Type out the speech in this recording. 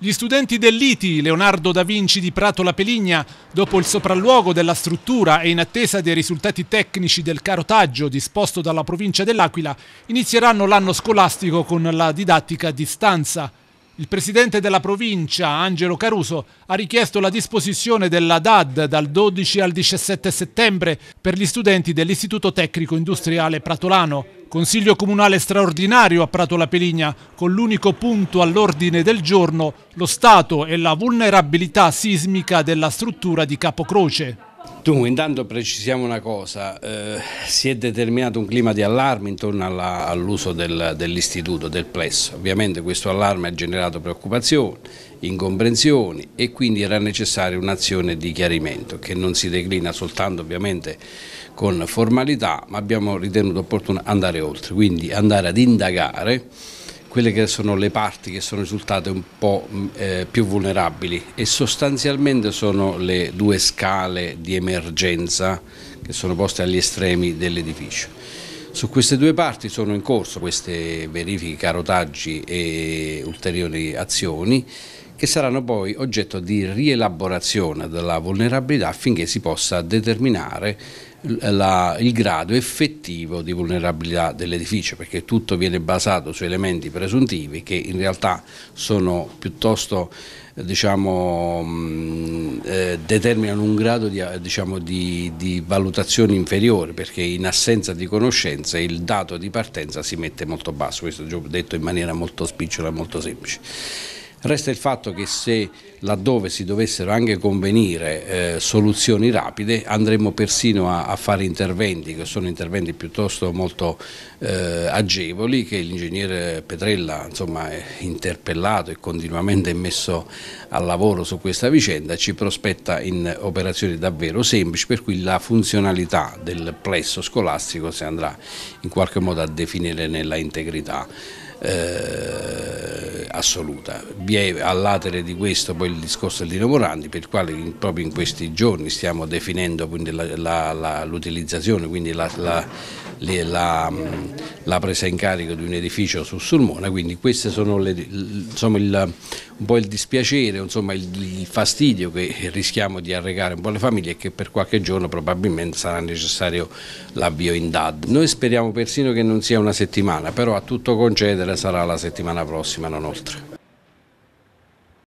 Gli studenti dell'ITI Leonardo da Vinci di Prato La Peligna, dopo il sopralluogo della struttura e in attesa dei risultati tecnici del carotaggio disposto dalla provincia dell'Aquila, inizieranno l'anno scolastico con la didattica a distanza. Il presidente della provincia, Angelo Caruso, ha richiesto la disposizione della DAD dal 12 al 17 settembre per gli studenti dell'Istituto Tecnico Industriale Pratolano. Consiglio comunale straordinario a Prato La Peligna, con l'unico punto all'ordine del giorno lo stato e la vulnerabilità sismica della struttura di Capocroce. Dunque, intanto precisiamo una cosa, eh, si è determinato un clima di allarme intorno all'uso del, dell'istituto, del plesso. Ovviamente questo allarme ha generato preoccupazioni, incomprensioni e quindi era necessaria un'azione di chiarimento che non si declina soltanto ovviamente con formalità, ma abbiamo ritenuto opportuno andare oltre, quindi andare ad indagare quelle che sono le parti che sono risultate un po' mm, eh, più vulnerabili e sostanzialmente sono le due scale di emergenza che sono poste agli estremi dell'edificio. Su queste due parti sono in corso queste verifiche, carotaggi e ulteriori azioni che saranno poi oggetto di rielaborazione della vulnerabilità affinché si possa determinare la, il grado effettivo di vulnerabilità dell'edificio perché tutto viene basato su elementi presuntivi che in realtà sono piuttosto diciamo, mm, eh, determinano un grado di, diciamo, di, di valutazione inferiore perché in assenza di conoscenze il dato di partenza si mette molto basso, questo è detto in maniera molto spicciola e molto semplice. Resta il fatto che se laddove si dovessero anche convenire eh, soluzioni rapide andremo persino a, a, fare interventi che sono interventi piuttosto molto eh, agevoli che l'ingegnere Petrella insomma, è interpellato e continuamente messo al lavoro su questa vicenda ci prospetta in operazioni davvero semplici per cui la funzionalità del plesso scolastico si andrà in qualche modo a definire nella integrità. Eh, assoluta. Vi è all'atere di questo poi il discorso del Dino Morandi per il quale in, proprio in questi giorni stiamo definendo l'utilizzazione, quindi la, la, la, la la presa in carico di un edificio su Sulmona, quindi questi sono le, insomma, il, un po' il dispiacere, insomma, il, il, fastidio che rischiamo di arrecare un po' alle famiglie e che per qualche giorno probabilmente sarà necessario l'avvio in DAD. Noi speriamo persino che non sia una settimana, però a tutto concedere sarà la settimana prossima, non oltre.